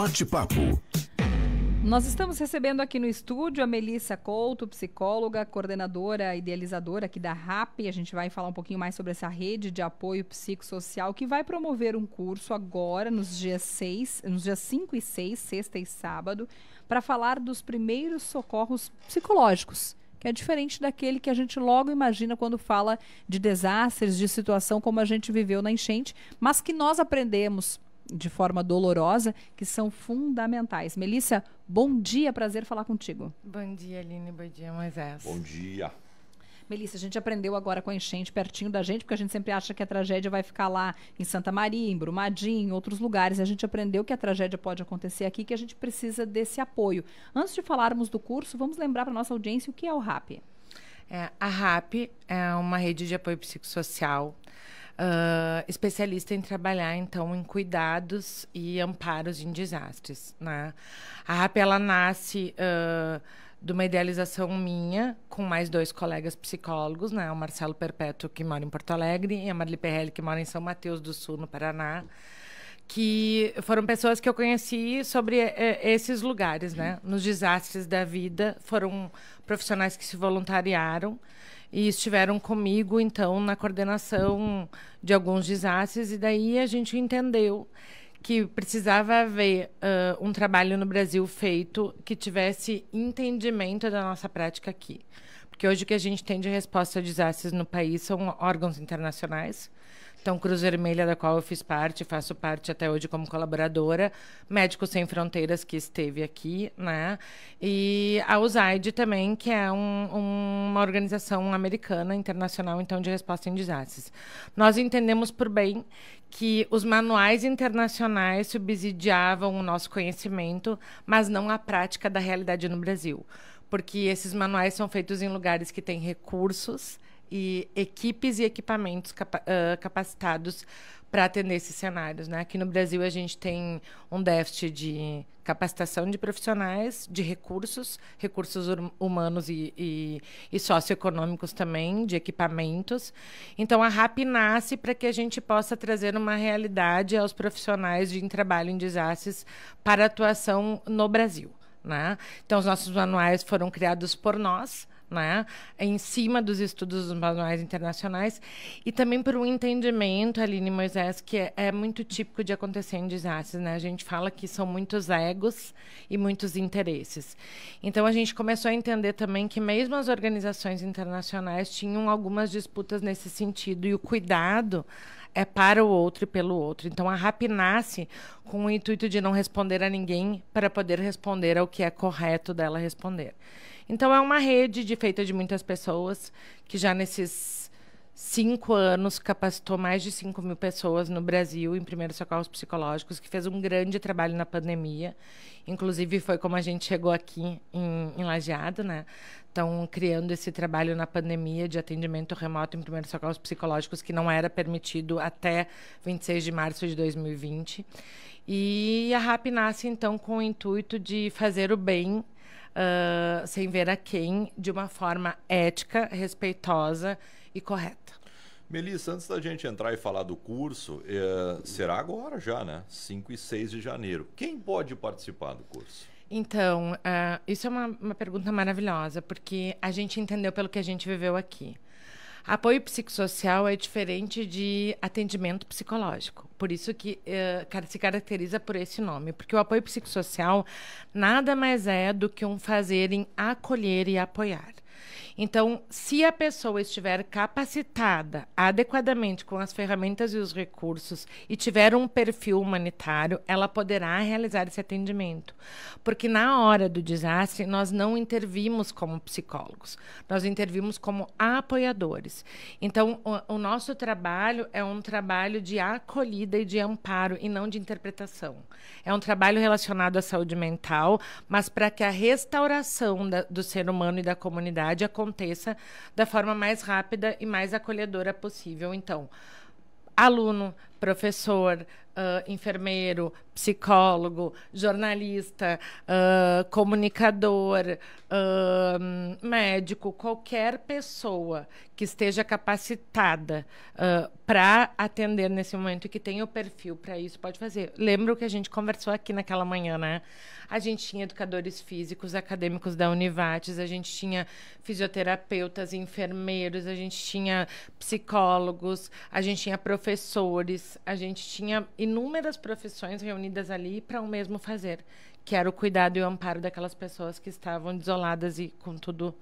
Bate-papo. Nós estamos recebendo aqui no estúdio a Melissa Couto, psicóloga, coordenadora, idealizadora aqui da RAP. A gente vai falar um pouquinho mais sobre essa rede de apoio psicossocial que vai promover um curso agora nos dias 6, nos dias 5 e 6, sexta e sábado, para falar dos primeiros socorros psicológicos que é diferente daquele que a gente logo imagina quando fala de desastres, de situação como a gente viveu na enchente, mas que nós aprendemos de forma dolorosa, que são fundamentais. Melissa, bom dia, prazer falar contigo. Bom dia, Aline, bom dia, Moisés. É bom dia. Melissa, a gente aprendeu agora com a enchente pertinho da gente, porque a gente sempre acha que a tragédia vai ficar lá em Santa Maria, em Brumadinho, em outros lugares. A gente aprendeu que a tragédia pode acontecer aqui, que a gente precisa desse apoio. Antes de falarmos do curso, vamos lembrar para nossa audiência o que é o RAP. É, a RAP é uma rede de apoio psicossocial uh, especialista em trabalhar, então, em cuidados e amparos em desastres. Né? A RAP, ela nasce... Uh, de uma idealização minha com mais dois colegas psicólogos, né? O Marcelo Perpétuo, que mora em Porto Alegre, e a Marli Perrelli, que mora em São Mateus do Sul, no Paraná, que foram pessoas que eu conheci sobre eh, esses lugares, né? Nos desastres da vida, foram profissionais que se voluntariaram e estiveram comigo, então, na coordenação de alguns desastres, e daí a gente entendeu que precisava haver uh, um trabalho no Brasil feito que tivesse entendimento da nossa prática aqui. Porque hoje o que a gente tem de resposta a desastres no país são órgãos internacionais, então, Cruz Vermelha, da qual eu fiz parte, faço parte até hoje como colaboradora, Médicos Sem Fronteiras, que esteve aqui, né? E a USAID também, que é um, uma organização americana, internacional, então, de resposta em desastres. Nós entendemos por bem que os manuais internacionais subsidiavam o nosso conhecimento, mas não a prática da realidade no Brasil. Porque esses manuais são feitos em lugares que têm recursos, e equipes e equipamentos capa uh, capacitados para atender esses cenários. Né? Aqui no Brasil, a gente tem um déficit de capacitação de profissionais, de recursos, recursos hum, humanos e, e, e socioeconômicos também, de equipamentos. Então, a RAP nasce para que a gente possa trazer uma realidade aos profissionais de trabalho em desastres para atuação no Brasil. Né? Então, os nossos manuais foram criados por nós, né, em cima dos estudos dos manuais internacionais e também por um entendimento, Aline Moisés, que é, é, muito típico de acontecer em desastres. Né? A gente fala que são muitos egos e muitos interesses. Então, a gente começou a entender também que mesmo as organizações internacionais tinham algumas disputas nesse sentido e o cuidado é para o outro e pelo outro. Então, a nasce com o intuito de não responder a ninguém para poder responder ao que é correto dela responder. Então é uma rede de, feita de muitas pessoas que já nesses cinco anos capacitou mais de 5 mil pessoas no Brasil em primeiros socorros psicológicos, que fez um grande trabalho na pandemia. Inclusive foi como a gente chegou aqui em, em Lajeado, né? Estão criando esse trabalho na pandemia de atendimento remoto em primeiros socorros psicológicos, que não era permitido até 26 de março de 2020. E a RAP nasce, então, com o intuito de fazer o bem uh, sem ver a quem, de uma forma ética, respeitosa e correta. Melissa, antes da gente entrar e falar do curso, é, será agora já, né? 5 e 6 de janeiro. Quem pode participar do curso? Então, uh, isso é uma, uma pergunta maravilhosa, porque a gente entendeu pelo que a gente viveu aqui. Apoio psicossocial é diferente de atendimento psicológico. Por isso que uh, se caracteriza por esse nome, porque o apoio psicossocial nada mais é do que um fazer em acolher e apoiar. Então, se a pessoa estiver capacitada adequadamente com as ferramentas e os recursos e tiver um perfil humanitário, ela poderá realizar esse atendimento. Porque na hora do desastre, nós não intervimos como psicólogos, nós intervimos como apoiadores. Então, o, o nosso trabalho é um trabalho de acolhida e de amparo e não de interpretação. É um trabalho relacionado à saúde mental, mas para que a restauração da, do ser humano e da comunidade aconteça aconteça da forma mais rápida e mais acolhedora possível. Então, aluno, professor, uh, enfermeiro, psicólogo, jornalista, uh, comunicador, uh, médico, qualquer pessoa que esteja capacitada para atender nesse momento e que tenha o perfil para isso pode fazer. Lembra o que a gente conversou aqui naquela manhã, né? A gente tinha educadores físicos, acadêmicos da Univates, a gente tinha fisioterapeutas, enfermeiros, a gente tinha psicólogos, a gente tinha professores a gente tinha inúmeras profissões reunidas ali para o um mesmo fazer, que era o cuidado e o amparo daquelas pessoas que estavam desoladas e com tudo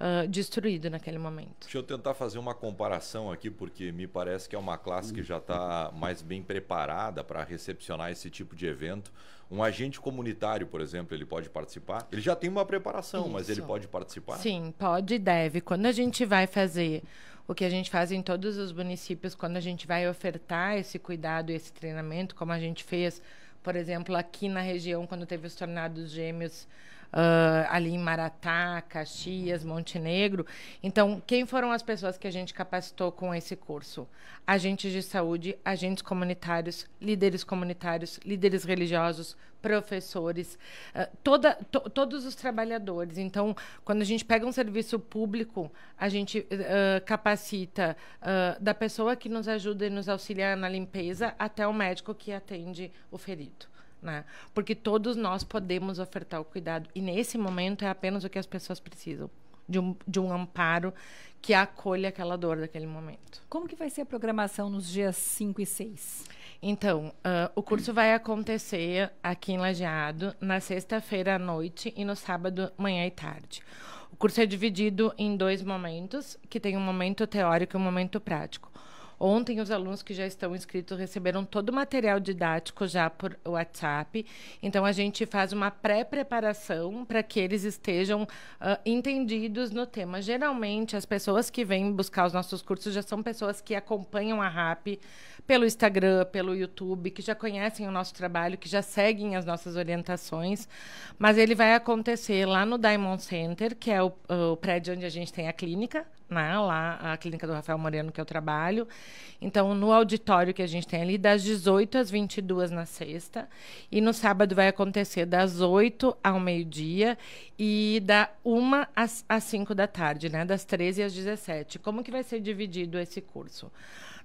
uh, destruído naquele momento. Deixa eu tentar fazer uma comparação aqui, porque me parece que é uma classe que já está mais bem preparada para recepcionar esse tipo de evento. Um agente comunitário, por exemplo, ele pode participar? Ele já tem uma preparação, Isso. mas ele pode participar? Sim, pode e deve. Quando a gente vai fazer o que a gente faz em todos os municípios quando a gente vai ofertar esse cuidado, esse treinamento, como a gente fez, por exemplo, aqui na região, quando teve os tornados gêmeos uh, ali em Maratá, Caxias, Montenegro. Então, quem foram as pessoas que a gente capacitou com esse curso? Agentes de saúde, agentes comunitários, líderes comunitários, líderes religiosos, professores, toda, to, todos os trabalhadores. Então, quando a gente pega um serviço público, a gente uh, capacita uh, da pessoa que nos ajuda e nos auxilia na limpeza até o médico que atende o ferido né? Porque todos nós podemos ofertar o cuidado e nesse momento é apenas o que as pessoas precisam. De um, de um amparo que acolha aquela dor daquele momento. Como que vai ser a programação nos dias 5 e 6? Então, uh, o curso vai acontecer aqui em Lajeado na sexta-feira à noite e no sábado, manhã e tarde. O curso é dividido em dois momentos, que tem um momento teórico e um momento prático. Ontem, os alunos que já estão inscritos receberam todo o material didático já por WhatsApp. Então, a gente faz uma pré-preparação para que eles estejam uh, entendidos no tema. Geralmente, as pessoas que vêm buscar os nossos cursos já são pessoas que acompanham a RAP pelo Instagram, pelo YouTube, que já conhecem o nosso trabalho, que já seguem as nossas orientações. Mas ele vai acontecer lá no Diamond Center, que é o, o prédio onde a gente tem a clínica, né, lá a clínica do Rafael Moreno que eu trabalho. Então, no auditório que a gente tem ali, das 18 às 22 na sexta. E no sábado vai acontecer das 8 ao meio-dia e da 1 às, às 5 da tarde, né? Das 13 às 17. Como que vai ser dividido esse curso?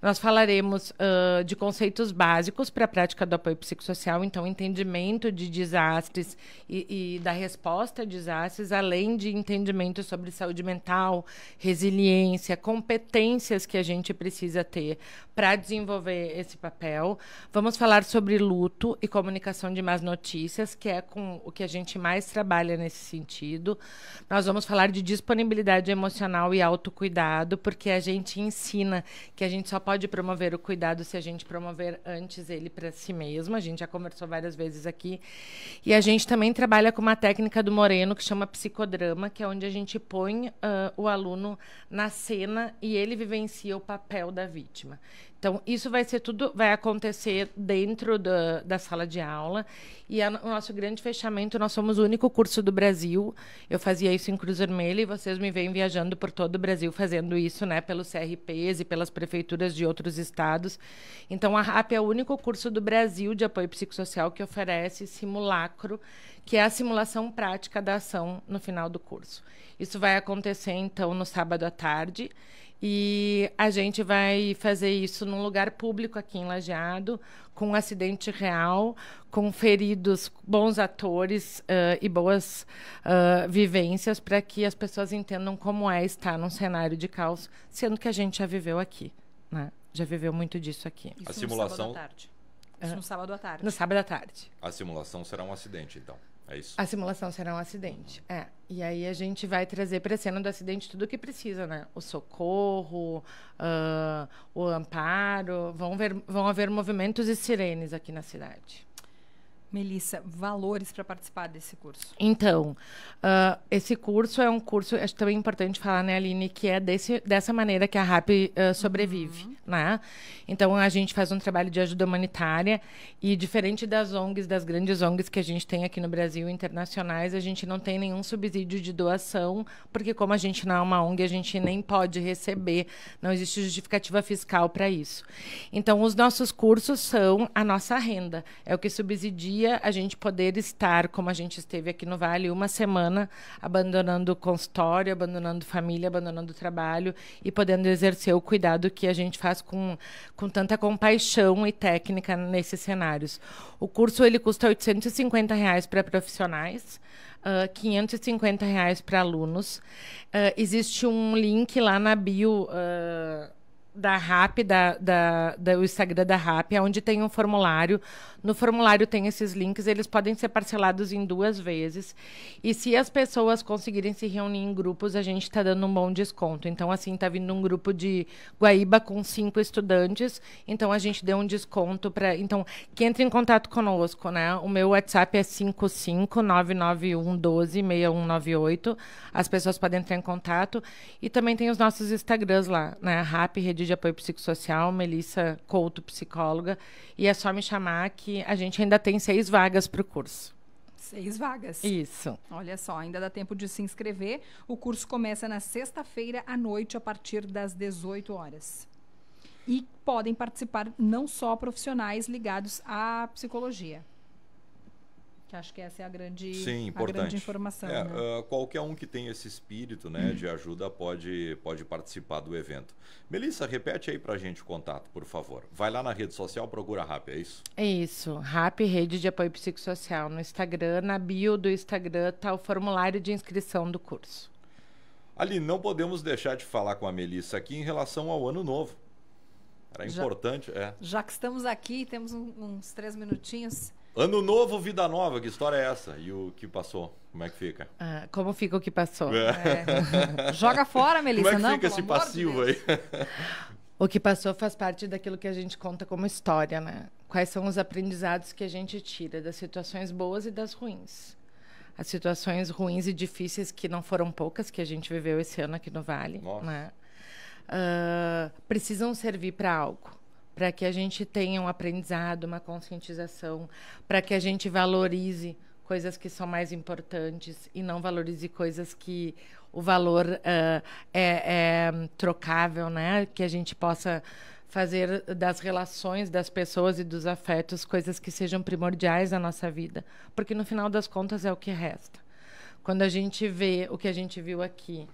Nós falaremos uh, de conceitos básicos para a prática do apoio psicossocial, então, entendimento de desastres e, e, da resposta a desastres, além de entendimento sobre saúde mental, resiliência, competências que a gente precisa ter para desenvolver esse papel. Vamos falar sobre luto e comunicação de más notícias, que é com o que a gente mais trabalha nesse sentido. Nós vamos falar de disponibilidade emocional e autocuidado, porque a gente ensina que a gente só pode promover o cuidado se a gente promover antes ele para si mesmo. A gente já conversou várias vezes aqui. E a gente também trabalha com uma técnica do Moreno que chama psicodrama, que é onde a gente põe uh, o aluno na cena e ele vivencia o papel da vítima. Então, isso vai ser tudo, vai acontecer dentro da, da sala de aula. E a, o nosso grande fechamento, nós somos o único curso do Brasil. Eu fazia isso em Cruz Vermelha e vocês me veem viajando por todo o Brasil fazendo isso, né? Pelos CRPs e pelas prefeituras de outros estados. Então, a RAP é o único curso do Brasil de apoio psicossocial que oferece simulacro, que é a simulação prática da ação no final do curso. Isso vai acontecer, então, no sábado à tarde. E a gente vai fazer isso num lugar público aqui em Lajeado, com um acidente real, com feridos, bons atores uh, e boas uh, vivências para que as pessoas entendam como é estar num cenário de caos, sendo que a gente já viveu aqui, né? Já viveu muito disso aqui. Isso a simulação. No sábado à tarde. Isso no sábado à tarde. No sábado à tarde. A simulação será um acidente, então. É isso. A simulação será um acidente. É. E aí a gente vai trazer para a cena do acidente tudo o que precisa, né? O socorro, uh, o amparo. Vão, ver, vão haver movimentos e sirenes aqui na cidade. Melissa, valores para participar desse curso? Então, uh, esse curso é um curso, acho também é importante falar, né, Aline, que é desse, dessa maneira que a RAP uh, sobrevive, uhum. né? Então, a gente faz um trabalho de ajuda humanitária e, diferente das ONGs, das grandes ONGs que a gente tem aqui no Brasil, internacionais, a gente não tem nenhum subsídio de doação, porque como a gente não é uma ONG, a gente nem pode receber, não existe justificativa fiscal para isso. Então, os nossos cursos são a nossa renda, é o que subsidia a gente poder estar, como a gente esteve aqui no Vale, uma semana abandonando o consultório, abandonando família, abandonando o trabalho e podendo exercer o cuidado que a gente faz com, com tanta compaixão e técnica nesses cenários. O curso ele custa R$ 850 para profissionais. Uh, ah, 550 reais para alunos. Uh, existe um link lá na bio uh, da RAP, da, da, da, o Instagram da RAP, é onde tem um formulário. No formulário tem esses links, eles podem ser parcelados em duas vezes. E se as pessoas conseguirem se reunir em grupos, a gente está dando um bom desconto. Então, assim, está vindo um grupo de Guaíba com cinco estudantes, então a gente deu um desconto para. Então, que entre em contato conosco, né? O meu WhatsApp é 55991126198. As pessoas podem entrar em contato. E também tem os nossos Instagrams lá, né? RAP, Rede de apoio psicossocial, Melissa Couto, psicóloga. E é só me chamar que a gente ainda tem seis vagas para o curso. Seis vagas. Isso. Olha só, ainda dá tempo de se inscrever. O curso começa na sexta-feira à noite, a partir das 18 horas. E podem participar não só profissionais ligados à psicologia. Que acho que essa é a grande, Sim, importante. A grande informação. É, né? uh, qualquer um que tem esse espírito né, de ajuda pode, pode participar do evento. Melissa, repete aí para a gente o contato, por favor. Vai lá na rede social, procura a RAP, é isso? É isso. RAP, Rede de Apoio Psicossocial. No Instagram, na bio do Instagram, está o formulário de inscrição do curso. Ali, não podemos deixar de falar com a Melissa aqui em relação ao ano novo. Era importante, já, é. Já que estamos aqui, temos um, uns três minutinhos. Ano novo, vida nova, que história é essa? E o que passou? Como é que fica? Ah, como fica o que passou? É. É. Joga fora, Melissa, como é que não? Fica esse passivo de aí. O que passou faz parte daquilo que a gente conta como história, né? Quais são os aprendizados que a gente tira das situações boas e das ruins? As situações ruins e difíceis que não foram poucas que a gente viveu esse ano aqui no Vale, Nossa. né? Uh, precisam servir para algo para que a gente tenha um aprendizado, uma conscientização, para que a gente valorize coisas que são mais importantes e não valorize coisas que o valor uh, é, é trocável, né? Que a gente possa fazer das relações das pessoas e dos afetos coisas que sejam primordiais na nossa vida, porque no final das contas é o que resta. Quando a gente vê o que a gente viu aqui,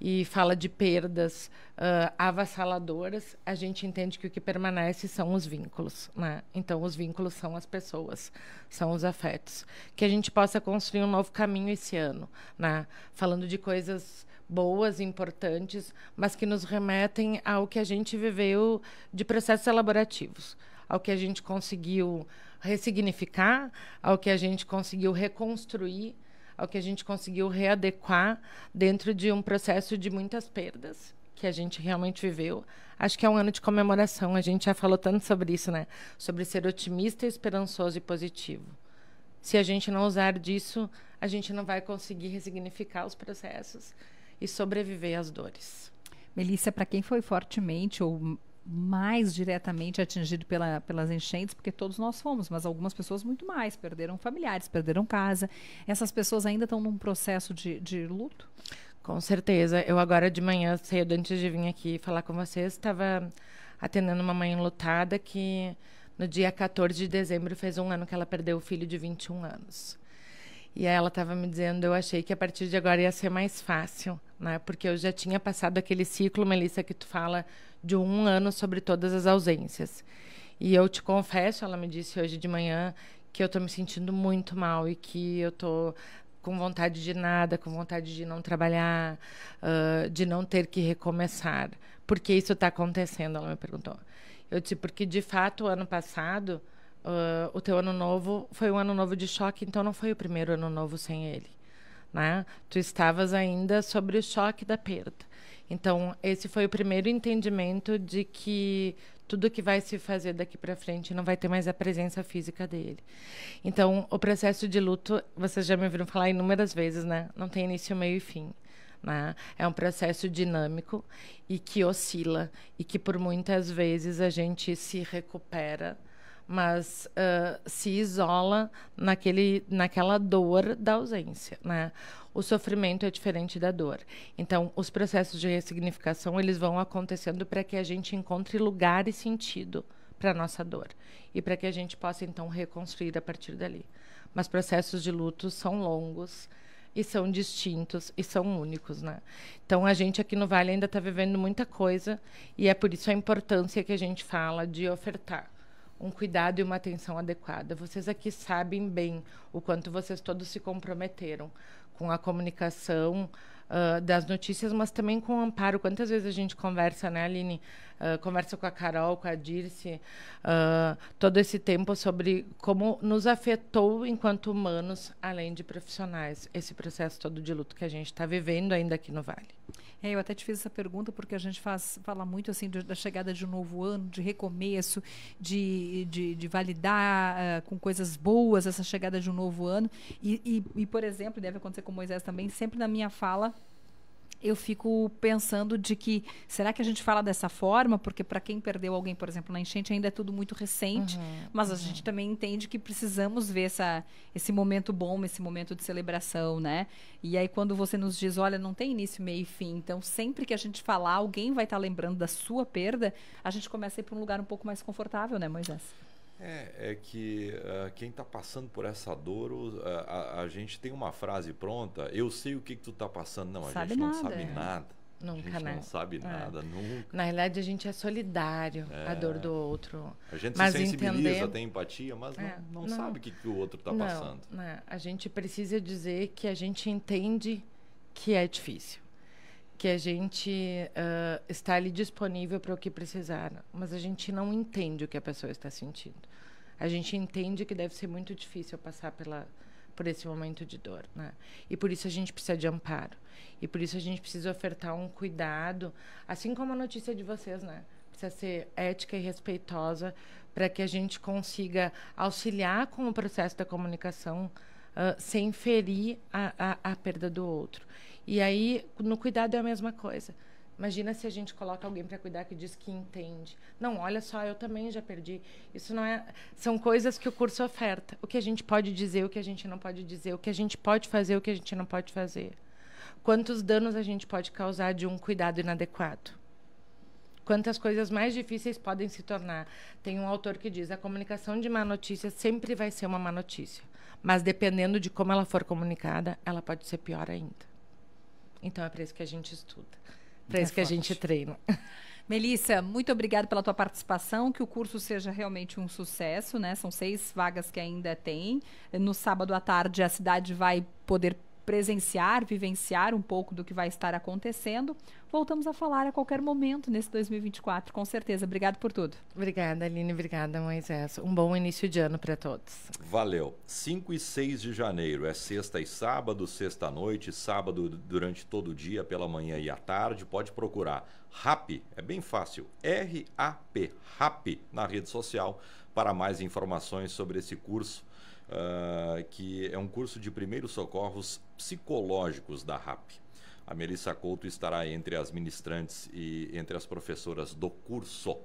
e fala de perdas uh, avassaladoras, a gente entende que o que permanece são os vínculos. Né? Então, os vínculos são as pessoas, são os afetos. Que a gente possa construir um novo caminho esse ano, né? falando de coisas boas, importantes, mas que nos remetem ao que a gente viveu de processos elaborativos, ao que a gente conseguiu ressignificar, ao que a gente conseguiu reconstruir ao que a gente conseguiu readequar dentro de um processo de muitas perdas que a gente realmente viveu. Acho que é um ano de comemoração. A gente já falou tanto sobre isso, né? Sobre ser otimista, esperançoso e positivo. Se a gente não usar disso, a gente não vai conseguir ressignificar os processos e sobreviver às dores. Melissa, para quem foi fortemente ou mais diretamente atingido pela, pelas enchentes, porque todos nós fomos, mas algumas pessoas muito mais, perderam familiares, perderam casa. Essas pessoas ainda estão num processo de, de luto? Com certeza. Eu agora de manhã cedo, antes de vir aqui falar com vocês, estava atendendo uma mãe lutada que no dia 14 de dezembro fez um ano que ela perdeu o filho de 21 anos. E ela estava me dizendo, eu achei que a partir de agora ia ser mais fácil, né? Porque eu já tinha passado aquele ciclo, Melissa, que tu fala de um ano sobre todas as ausências. E eu te confesso, ela me disse hoje de manhã que eu estou me sentindo muito mal e que eu estou com vontade de nada, com vontade de não trabalhar, uh, de não ter que recomeçar. Por que isso está acontecendo? Ela me perguntou. Eu disse, porque de fato, o ano passado, uh, o teu ano novo foi um ano novo de choque, então não foi o primeiro ano novo sem ele, né? Tu estavas ainda sobre o choque da perda. Então, esse foi o primeiro entendimento de que tudo que vai se fazer daqui para frente não vai ter mais a presença física dele. Então, o processo de luto, vocês já me ouviram falar inúmeras vezes, né? Não tem início, meio e fim. Né? É um processo dinâmico e que oscila e que por muitas vezes a gente se recupera mas uh, se isola naquele, naquela dor da ausência, né? O sofrimento é diferente da dor. Então, os processos de ressignificação eles vão acontecendo para que a gente encontre lugar e sentido para nossa dor e para que a gente possa então reconstruir a partir dali. Mas processos de luto são longos e são distintos e são únicos, né? Então a gente aqui no Vale ainda está vivendo muita coisa e é por isso a importância que a gente fala de ofertar um cuidado e uma atenção adequada. Vocês aqui sabem bem o quanto vocês todos se comprometeram com a comunicação uh, das notícias, mas também com o amparo. Quantas vezes a gente conversa, né, Aline? Uh, conversa com a Carol, com a Dirce, uh, todo esse tempo sobre como nos afetou enquanto humanos, além de profissionais, esse processo todo de luto que a gente está vivendo ainda aqui no Vale. É, eu até te fiz essa pergunta porque a gente faz, fala muito assim de, da chegada de um novo ano, de recomeço, de, de, de validar uh, com coisas boas essa chegada de um novo ano. E, e, e, por exemplo, deve acontecer com Moisés também, sempre na minha fala eu fico pensando de que será que a gente fala dessa forma? Porque para quem perdeu alguém, por exemplo, na enchente, ainda é tudo muito recente, uhum, mas uhum. a gente também entende que precisamos ver essa, esse momento bom, esse momento de celebração, né? E aí quando você nos diz, olha, não tem início, meio e fim, então sempre que a gente falar, alguém vai estar tá lembrando da sua perda, a gente começa a ir para um lugar um pouco mais confortável, né, Moisés? É, é que uh, quem está passando por essa dor, uh, a, a, gente tem uma frase pronta, eu sei o que, que tu está passando. Não, a sabe gente nada. É. não né? sabe é. nada. Nunca, a gente né? não sabe nada, é. nunca. Na realidade, a gente é solidário é. à dor do outro. A gente mas se sensibiliza, entender... tem empatia, mas é. não, não, não, sabe o que, que o outro está passando. Não. Né? A gente precisa dizer que a gente entende que é difícil que a gente uh, está ali disponível para o que precisar, mas a gente não entende o que a pessoa está sentindo. A gente entende que deve ser muito difícil passar pela por esse momento de dor, né? E por isso a gente precisa de amparo. E por isso a gente precisa ofertar um cuidado, assim como a notícia de vocês, né? Precisa ser ética e respeitosa para que a gente consiga auxiliar com o processo da comunicação uh, sem ferir a, a, a perda do outro. E aí, no cuidado é a mesma coisa. Imagina se a gente coloca alguém para cuidar que diz que entende. Não, olha só, eu também já perdi. Isso não é. São coisas que o curso oferta. O que a gente pode dizer, o que a gente não pode dizer, o que a gente pode fazer, o que a gente não pode fazer. Quantos danos a gente pode causar de um cuidado inadequado? Quantas coisas mais difíceis podem se tornar? Tem um autor que diz: a comunicação de má notícia sempre vai ser uma má notícia, mas dependendo de como ela for comunicada, ela pode ser pior ainda. Então é para isso que a gente estuda, para é isso forte. que a gente treina. Melissa, muito obrigada pela tua participação, que o curso seja realmente um sucesso, né? São seis vagas que ainda tem. No sábado à tarde a cidade vai poder presenciar, vivenciar um pouco do que vai estar acontecendo. Voltamos a falar a qualquer momento nesse 2024, com certeza. Obrigado por tudo. Obrigada, Aline. Obrigada, Moisés. Um bom início de ano para todos. Valeu. 5 e 6 de janeiro é sexta e sábado, sexta noite, sábado durante todo o dia, pela manhã e à tarde. Pode procurar RAP, é bem fácil, R-A-P, RAP, na rede social, para mais informações sobre esse curso uh, que é um curso de primeiros socorros psicológicos da RAP. A Melissa Couto estará entre as ministrantes e entre as professoras do curso.